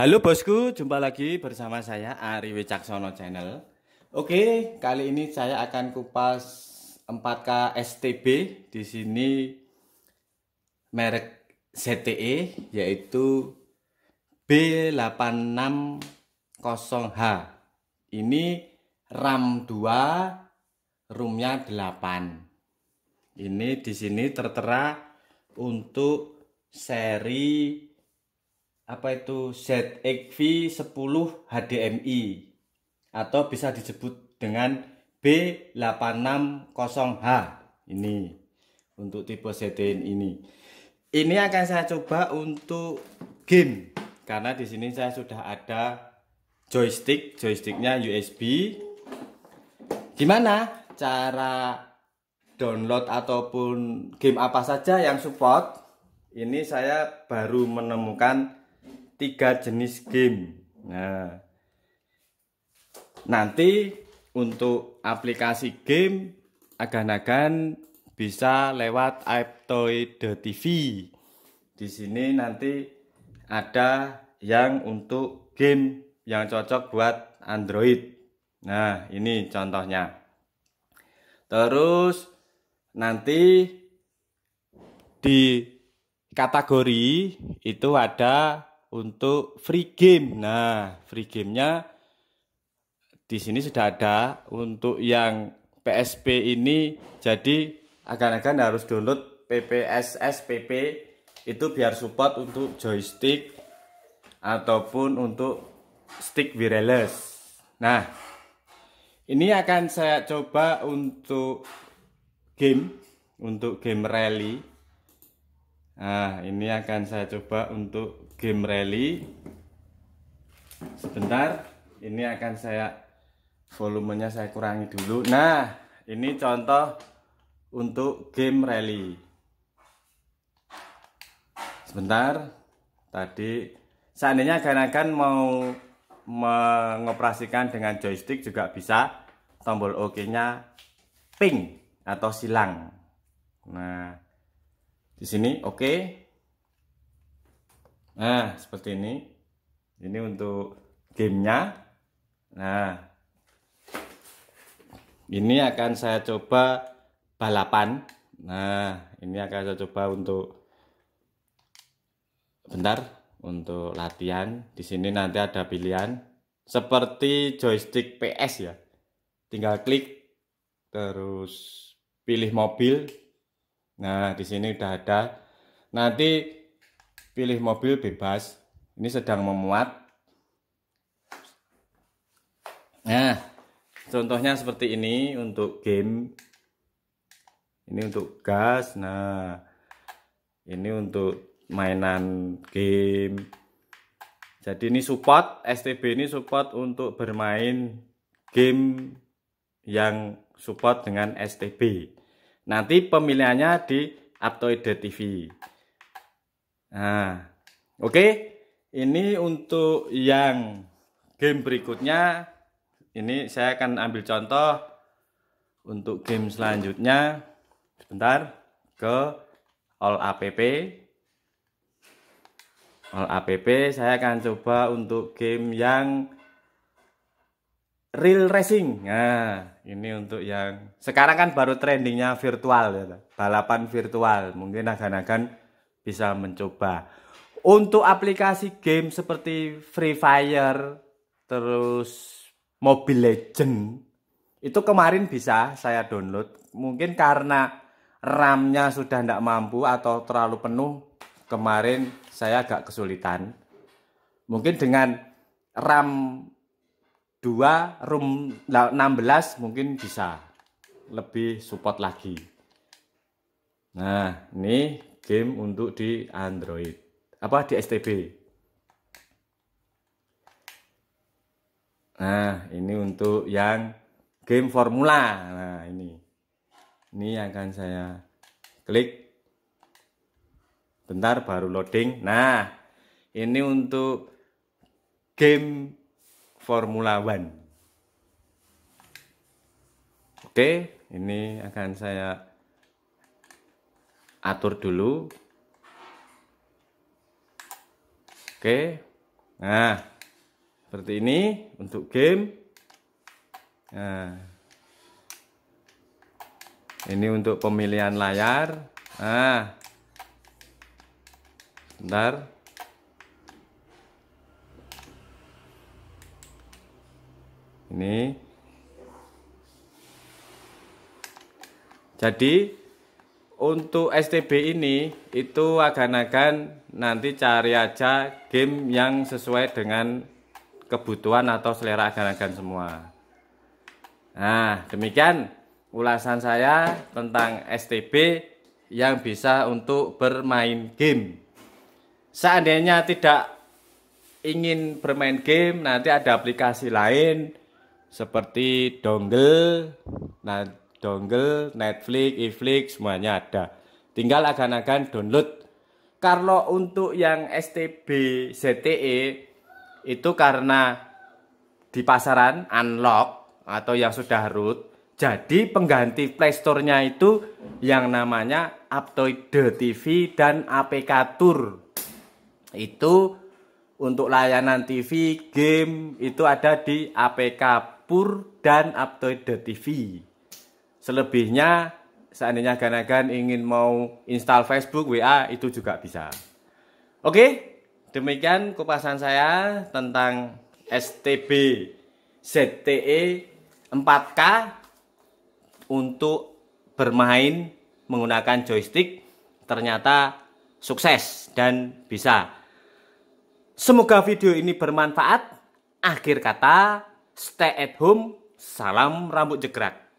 Halo bosku, jumpa lagi bersama saya Ari Wicaksono Channel. Oke, kali ini saya akan kupas 4K STB di sini merek ZTE yaitu B860H. Ini RAM 2, roomnya 8. Ini di sini tertera untuk seri apa itu ZXV10 HDMI atau bisa disebut dengan B860H ini untuk tipe ZTN ini. Ini akan saya coba untuk game karena di sini saya sudah ada joystick, joysticknya USB. Gimana cara download ataupun game apa saja yang support? Ini saya baru menemukan tiga jenis game. Nah, nanti untuk aplikasi game agan-agan bisa lewat the TV. Di sini nanti ada yang untuk game yang cocok buat Android. Nah, ini contohnya. Terus nanti di kategori itu ada untuk free game. Nah, free gamenya di sini sudah ada untuk yang PSP ini. Jadi akan-akan harus download PPSSPP itu biar support untuk joystick ataupun untuk stick wireless. Nah, ini akan saya coba untuk game untuk game rally Nah, ini akan saya coba untuk game rally. Sebentar, ini akan saya volumenya saya kurangi dulu. Nah, ini contoh untuk game rally. Sebentar, tadi seandainya kalian akan mau mengoperasikan dengan joystick juga bisa. Tombol OK-nya OK pink atau silang. Nah, di sini oke okay. nah seperti ini ini untuk gamenya nah ini akan saya coba balapan nah ini akan saya coba untuk bentar untuk latihan di sini nanti ada pilihan seperti joystick PS ya tinggal klik terus pilih mobil Nah, di sini udah ada. Nanti pilih mobil bebas. Ini sedang memuat. Nah, contohnya seperti ini untuk game. Ini untuk gas. Nah, ini untuk mainan game. Jadi ini support STB ini support untuk bermain game yang support dengan STB. Nanti pemilihannya di Aptoide TV. Nah, oke. Okay. Ini untuk yang game berikutnya. Ini saya akan ambil contoh untuk game selanjutnya. Sebentar ke all app. All app saya akan coba untuk game yang real racing. Nah, ini untuk yang sekarang kan baru trendingnya virtual ya, balapan virtual. Mungkin akan agan bisa mencoba. Untuk aplikasi game seperti Free Fire, terus Mobile Legend, itu kemarin bisa saya download. Mungkin karena RAM-nya sudah tidak mampu atau terlalu penuh, kemarin saya agak kesulitan. Mungkin dengan RAM 2 room 16 mungkin bisa lebih support lagi nah ini game untuk di Android apa di STB nah ini untuk yang game formula nah ini ini akan saya klik bentar baru loading nah ini untuk game Formula One. Oke, ini akan saya atur dulu. Oke, nah seperti ini untuk game. Nah, ini untuk pemilihan layar. Nah, bentar. ini jadi untuk STB ini itu agan-agan nanti cari aja game yang sesuai dengan kebutuhan atau selera agan-agan semua nah demikian ulasan saya tentang STB yang bisa untuk bermain game seandainya tidak ingin bermain game nanti ada aplikasi lain seperti dongle, nah dongle, Netflix, Netflix semuanya ada. Tinggal akan-akan download. Kalau untuk yang STB ZTE itu karena di pasaran unlock atau yang sudah root. Jadi pengganti playstore-nya itu yang namanya Aptoide TV dan APK Tour. Itu untuk layanan TV, game itu ada di APK Pur dan Aptoide TV. Selebihnya seandainya Ganagan ingin mau install Facebook, WA itu juga bisa. Oke, demikian kupasan saya tentang STB ZTE 4K untuk bermain menggunakan joystick ternyata sukses dan bisa. Semoga video ini bermanfaat. Akhir kata, Stay at home, salam rambut jegrak.